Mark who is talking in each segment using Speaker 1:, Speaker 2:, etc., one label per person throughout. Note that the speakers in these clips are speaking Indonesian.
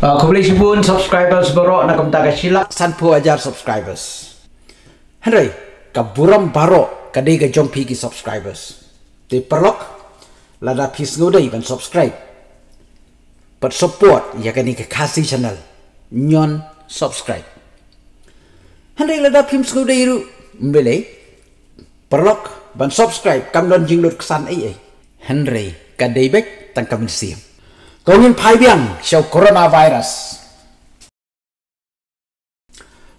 Speaker 1: Uh, Kembali sepun subscribers berok nak kumpul ke silap sanpu ajar subscribers. Henry, kaburam barok kadai ke jompi ki subscribers. Di perlok, lada pis ngudai ban subscribe. Per support ya kani ke kasih channel nyon subscribe. Henry lada pis ngudai ru mbele perlok ban subscribe kam don jinglur kesan ai. Henry kadai bek tangkam siam. Gongin paibiang siau coronavirus.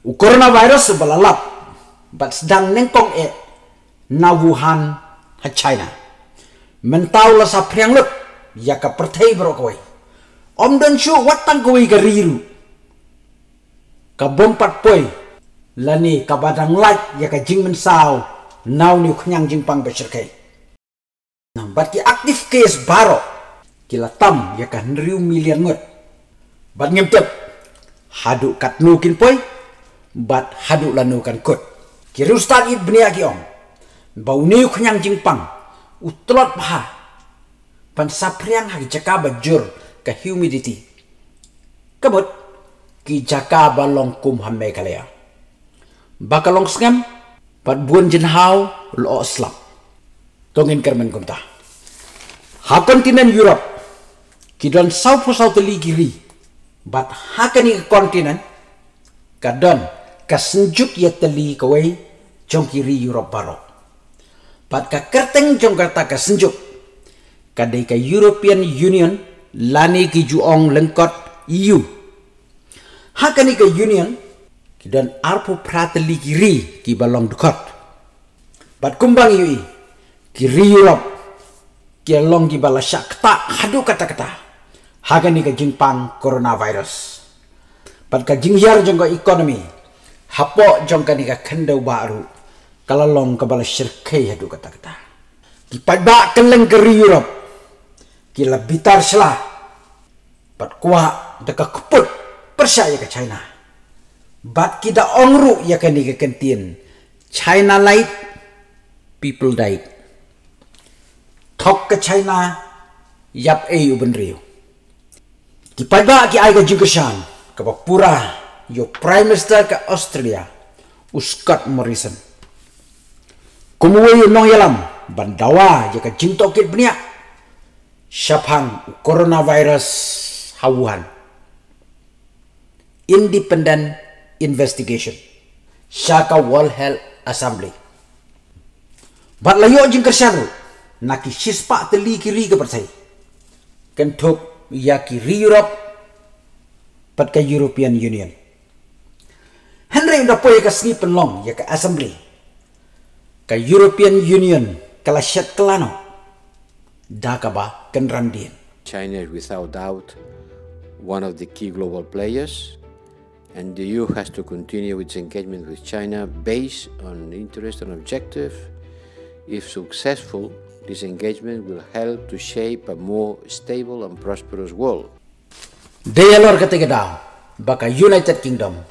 Speaker 1: U coronavirus balalap bat sedang nengkong e na Wuhan ha China. Mentau la sa priang lep, ya ka pertei koi. Om dan wat watang koi ka riru. Ka bompat poi, lani ka badang light ya ka jing men sao, nau ni kenyang jing pang beserkai. Nambat ki aktif case barok kila tam ya kan riu milian ngot bat ngem tep hadu kat nukin poi bat hadu lanu kan kot kiru stag it bnia ki om bau ni khunyang jingpang utlot paha pan sapriang hagi jaka bajur ke humidity kebut ki jaka balong kum hamme kalea bakalong skam bat buan hau lo slap tongin kermen kumta ha kontinen europe kidon sau po sau te ligiri bat hakani ke kontinen kadon kasenjuk ya teli kawai jong kiri Europe baro bat ka kerteng jong kata kasenjuk kadai ka European Union lani ki juong lengkot EU hakani ka Union kidon arpo prate ligiri ki balong dukot bat kumbang yui kiri Europe kialong di balasak tak hadu kata-kata ni ka jingpang coronavirus. Pat ka jingyar jong ka economy, hapo jong ka ni ka kendo baru, kalalong ka bala syirkai hadu kata kata. Ki padba keleng ke Europe, ki bitar sela, pat kuah deka keput percaya ke China. Bat kita ongru ya ka ni ka kentin, China light, people died. Tok ke China, yap ayu uben riu. Ki paiba ki aiga jugashan ka pura yo Prime Minister ka Australia Scott Morrison. Kumuwe yo nong yalam bandawa jika cinta kit benia syapang coronavirus hawuhan. Independent investigation. Shaka World Health Assembly. Bat layo jing kersyanu naki sispa teli kiri ke percaya. Kentuk jak i Europe pat ka European Union. Henry na po yaka snipen long yaka assembly ka European Union kala shet klano dakaba ken randien. China is without doubt one of the key global players and the EU has to continue its engagement with China based on interest and objective. If successful, This engagement will help to shape a more stable and prosperous world. Dialog ketiga daw, baka United Kingdom,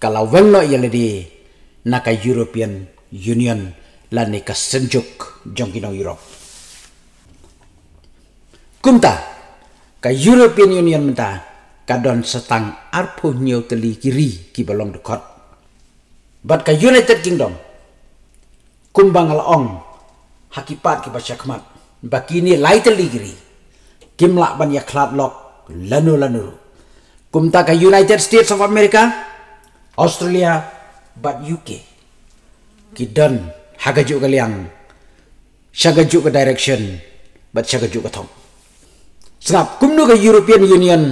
Speaker 1: kalau wengno yeledi, naka European Union, lani senjuk jongkino Europe. Kumta, ka European Union menta, kadon setang arpo nyo teli kiri kibalong dekot. But ka United Kingdom, kumbang ong, hakipat ki bachakmat bakini lightly ligri kimla ban ya khlat lok lanu lanu kumta ka united states of america australia but uk ki dan hagaju liang, shagaju ka direction but shagaju ka thong sebab kumnu ka european union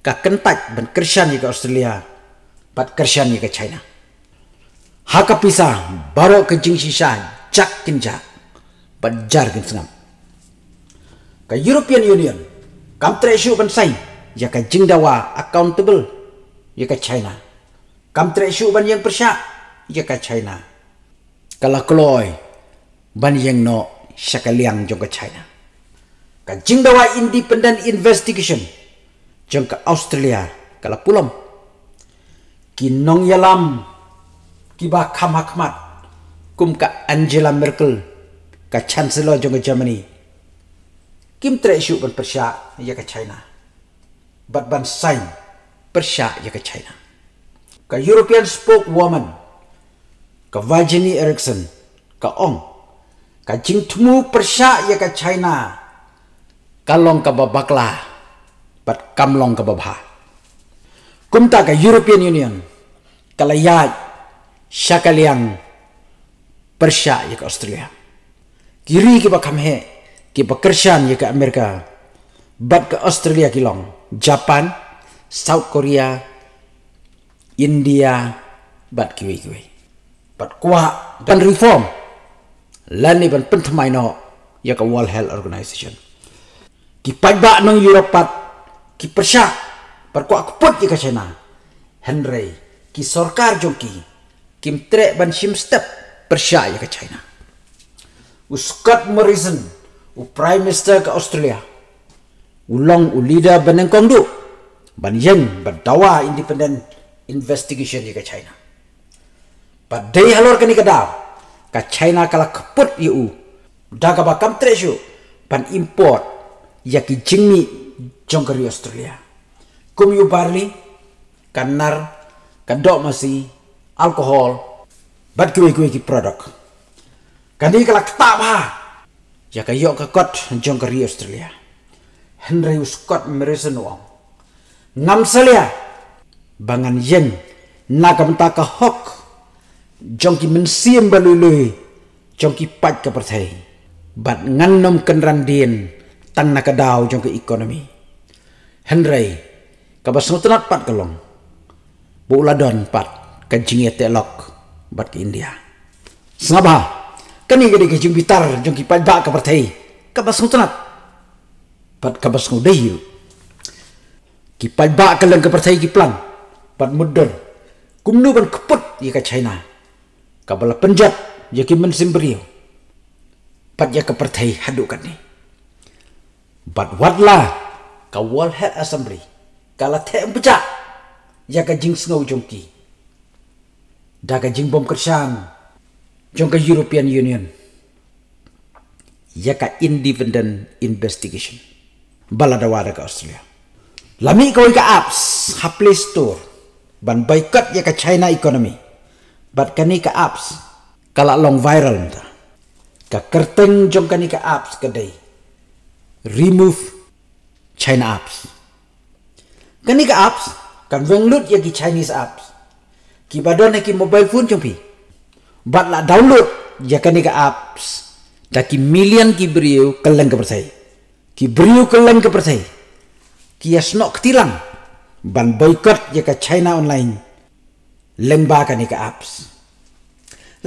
Speaker 1: ka kentak ban kersian ka australia but kersian ka china hakapisa baro ka jingshi sha chak kinjak gin गिंसंगम ka European Union kam treshu ban sai ya ka jingdawa accountable ya ka China kam treshu ban yang persya ya ka China kala kloy ban yang no sekaliang jong ka China ka jingdawa independent investigation jong ka Australia kala pulom kinong yalam kibah kamakmat, kum ka Angela Merkel ka chancellor jong Germany kim tre shu ban persha ya ka China but ban sign persha ya ka China ka European spokeswoman ka vajini Erikson, ka ong ka jingtmu persha ya ka China kalong ka babakla but kamlong ka babha kumta ka European Union kalayat syakaliang persia ya ka Australia Kiri ke ba he ke ba ye ke Amerika. Bat ke Australia kilong Japan, South Korea, India, bat kiwi kiwi. Bat kuah dan reform. ni ban pentemai no ye ya ke World Health Organization. Ki pajba nang Europe pat ki persia, par kuah keput ye ke China. Henry ki sorkar jongki kim tre ban sim step persia ye ya ke China u Scott Morrison, u Prime Minister ke Australia. ulang u leader benengkong Kongdu, ban yang berdawa independent investigation ke China. Padai halor kini kedal, ke China kalau keput iu, daga bakam tresyu, ban import, ki jingmi jongkari Australia. Kum yu barley, kanar, kan dok masih, alkohol, bat kue-kue ki produk kala kelak tawa. Ya kayo ka kot jong keri Australia. Henry Scott Morrison wong. Ngam selia. Bangan yen nagam ta ka hok. Jong ki mensiem balului. Jong ki pat ka pertai. Bat nganom ken dien tang nakadaw jong ki ekonomi. Henry kabasotanat pat Bu ladon pat kajingi telok bat India. Sabah kani gede ke jung bitar jung kipat ba ka parthai ka bas ngutanat pat ka bas yu kipat ba ka lang ka parthai ki plan pat mudder kumnu ban keput ye ka china ka bala penjat ye ki men simbrio pat ye ka parthai hadu kan ni pat watla ka wal head assembly kala te empja ye ka jing snow jung ki da ka jing bom kersang jonka European Union yaka independent investigation balada wada ka Australia lami ko ka apps ha Play Store ban boycott yaka China economy bat kani ka apps kala long viral ta ka kerteng jong kani ka apps kedai, remove China apps kani ka apps kan wenglut yaki Chinese apps ki badon ki mobile phone jong pi but la download jakani ka apps taki million ki brio keleng ke persai ki brio keleng ke persai ki asnok ketilang ban boycott jaka China online leng ba ka ka apps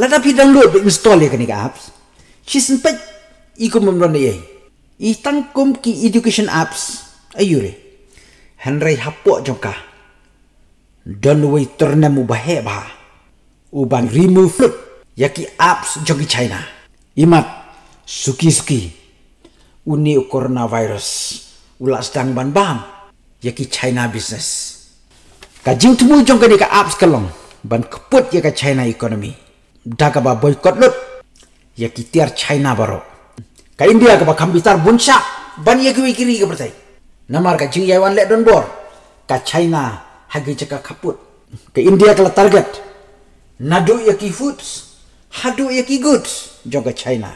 Speaker 1: la tapi download be install ya ka apps chi sempat ikut memron ye i tangkum ki education apps ayure Henry hapo jongka don we turnam ubahe ba uban remove Yaki apps jogi China. Imat suki suki uni coronavirus ulah sedang ban bam yaki China business. Kajing temu jong kadi ka apps kelong, ban keput yaka China economy. Daga ba boycott lut yaki tiar China baru. Ka India ka ba kambitar bunsa ban yaki wikiri ka bertai Namar ka jing yawan lek don bor ka China hagi ceka kaput. Ke India kala target. Nadu yaki foods hadu ya ki goods joga China.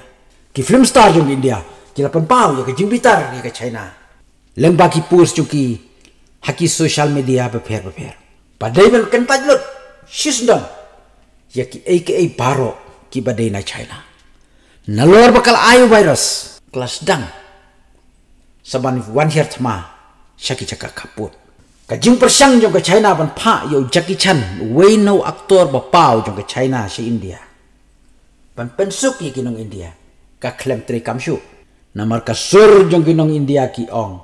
Speaker 1: Ki film star jong India, ya ke Jupiter ya ke China. Leng ki pus cuki haki social media beper beper. Padai bel ken pajlot shisdam yaki AKA baro ki badai na China. Nalor bakal ayu virus kelas dang saban wan her ma, shaki chaka kaput. Kajing persang jong China ban pa yo Jackie Chan, way no aktor bapau jong China si India panpensok yi kinong India ka klem tri kamsyu na marka sur jong kinong India ki ong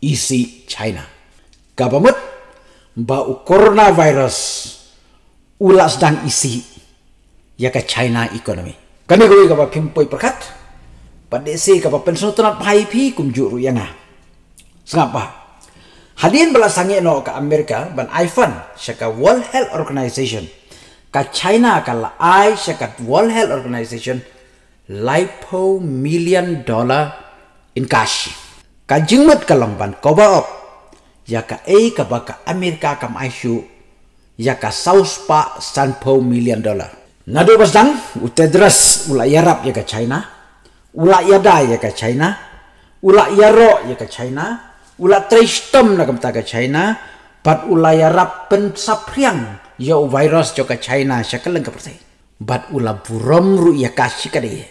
Speaker 1: isi China kapamut ba u coronavirus ulas dan isi ya ka China economy Kami goi ka ba pimpoi perkat padesi ka ba pensotan pai pi kumjuru yanga sengapa Hadirin belasangnya no ke Amerika ban iPhone. syaka World Health Organization, ka China ka la ai sekat World Health Organization lipo million dollar in cash ka jingmat ka lomban koba op ya ka e ka ba Amerika kam aishu ya ka South pa sanpo million dollar nado basang utedras ula yarap ya ka China ula yada ya ka China ula yaro ya ka China ula tristom na kamta ka China pat ula yarap pen sapriang yo virus joka China shakal lengkap pertai bat ula buram ru ya kasih kade. de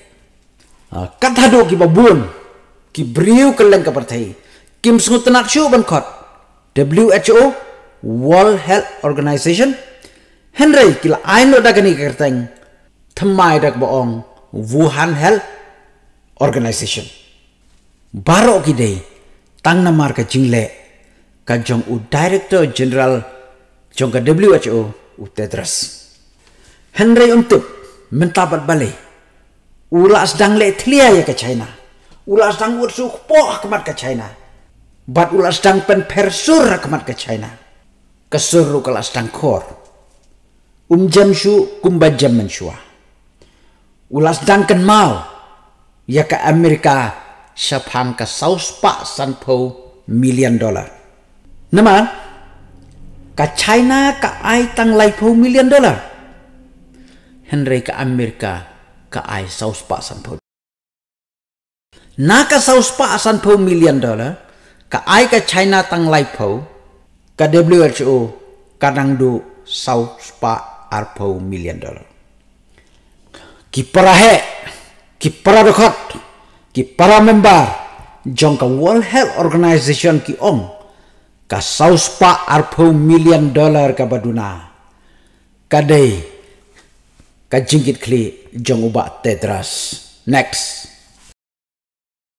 Speaker 1: ah, Kata do ki babun ki brio kalang ka kim sngutnak shu ban khot WHO World Health Organization Henry kila aino dagani kerteng Temai dak boong Wuhan Health Organization baro ki dei tang namar ka jingle ka jong u director general Jongka WHO utte dras. henry untuk mentabat balai. ula sedang le ya ke china ula sedang ur poh ke china bat ula sedang pen persur akmat ke china jam kelas dangkor um jam kumbajam Ula ulas dangken mau ya ke amerika sepang ke saus pak sanpo million dollar nama? ka China ka ai tang lai poh million dollar Henry ka Amerika ka ai saus pa san phau na ka saus pa san phau million dollar ka ai ka China tang lai poh. ka WHO ka nang du saus pa ar phau million dollar ki he ki dokot ki para member jong ka World Health Organization ki ong ka sauspa arpo million dollar ka baduna kadai ka jingit kli jonguba tedras next